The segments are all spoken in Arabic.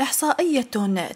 إحصائية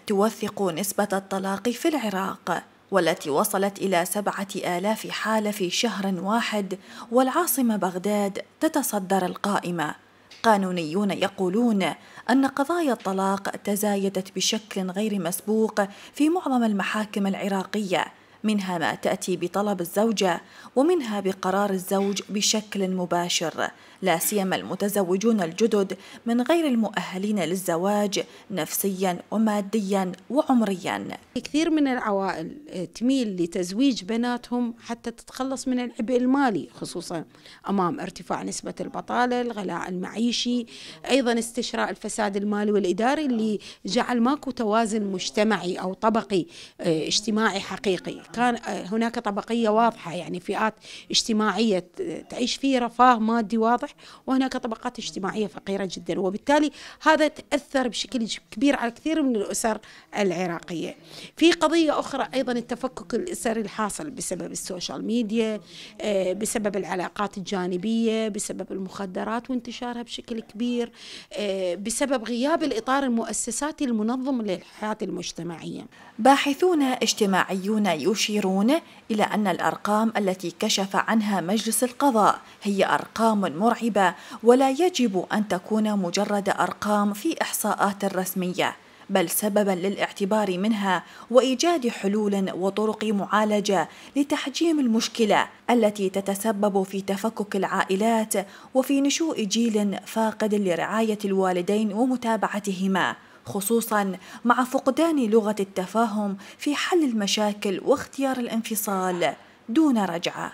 توثق نسبة الطلاق في العراق والتي وصلت إلى سبعة آلاف حالة في شهر واحد والعاصمة بغداد تتصدر القائمة قانونيون يقولون أن قضايا الطلاق تزايدت بشكل غير مسبوق في معظم المحاكم العراقية منها ما تأتي بطلب الزوجة ومنها بقرار الزوج بشكل مباشر لا سيما المتزوجون الجدد من غير المؤهلين للزواج نفسيا وماديا وعمريا كثير من العوائل تميل لتزويج بناتهم حتى تتخلص من العبء المالي خصوصا أمام ارتفاع نسبة البطالة الغلاء المعيشي أيضا استشراء الفساد المالي والإداري اللي جعل ماكو توازن مجتمعي أو طبقي آه، اجتماعي حقيقي كان آه، هناك طبقيه واضحه يعني فئات اجتماعيه تعيش في رفاه مادي واضح وهناك طبقات اجتماعيه فقيره جدا وبالتالي هذا تاثر بشكل كبير على كثير من الاسر العراقيه. في قضيه اخرى ايضا التفكك الاسري الحاصل بسبب السوشيال ميديا آه، بسبب العلاقات الجانبيه بسبب المخدرات وانتشارها بشكل كبير آه، بسبب غياب الاطار المؤسساتي المنظم للحياه المجتمعيه. باحثون اجتماعيون يوش يشيرون إلى أن الأرقام التي كشف عنها مجلس القضاء هي أرقام مرعبة ولا يجب أن تكون مجرد أرقام في إحصاءات رسمية بل سببا للاعتبار منها وايجاد حلول وطرق معالجه لتحجيم المشكله التي تتسبب في تفكك العائلات وفي نشوء جيل فاقد لرعايه الوالدين ومتابعتهما خصوصا مع فقدان لغة التفاهم في حل المشاكل واختيار الانفصال دون رجعه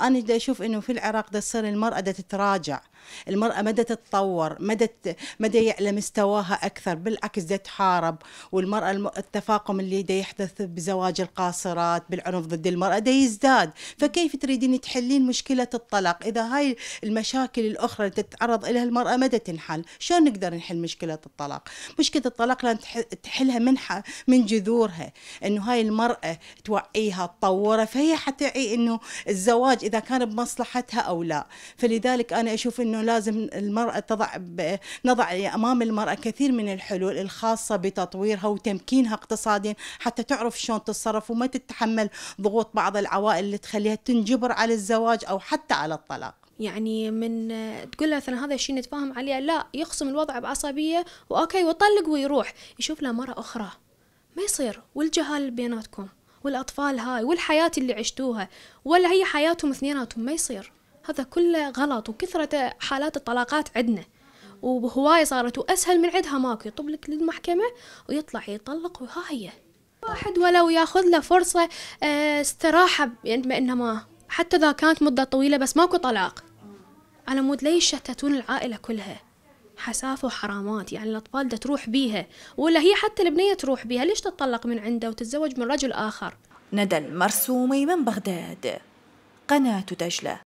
انا دا اشوف انه في العراق دا تصير المراه دا تتراجع المراه ما دا تتطور ما دا ما دا يعلى مستواها اكثر بالعكس دا تحارب والمراه التفاقم اللي دا يحدث بزواج القاصرات بالعنف ضد المراه دا يزداد فكيف تريدين تحلين مشكله الطلاق اذا هاي المشاكل الاخرى اللي تتعرض لها المراه ما دا تنحل شلون نقدر نحل مشكله الطلاق مشكله الطلاق لازم تحلها من من جذورها انه هاي المراه توعيها تطورها فهي حتعي انه الزواج إذا كان بمصلحتها أو لا فلذلك أنا أشوف أنه لازم المرأة تضع نضع أمام المرأة كثير من الحلول الخاصة بتطويرها وتمكينها اقتصاديا حتى تعرف شلون تتصرف وما تتحمل ضغوط بعض العوائل اللي تخليها تنجبر على الزواج أو حتى على الطلاق يعني من تقول له مثلا هذا الشيء نتفاهم عليه لا يخصم الوضع بعصبيه واوكي وطلق ويروح يشوف له مره اخرى ما يصير والجهال بيناتكم والأطفال هاي والحياة اللي عشتوها ولا هي حياتهم اثنيناتهم ما يصير هذا كله غلط وكثرة حالات الطلاقات عندنا وهواية صارت وأسهل من عندها ماكو يطب لك للمحكمة ويطلع يطلق وها هي واحد ولو ياخذ له فرصة آه، استراحة يعني إنما حتى إذا كانت مدة طويلة بس ماكو طلاق على مود لا يشتتون العائلة كلها حسافة وحرامات يعني الأطفال ده تروح بيها ولا هي حتى البنية تروح بيها ليش تتطلق من عنده وتتزوج من رجل آخر ندى المرسومي من بغداد قناة دجلة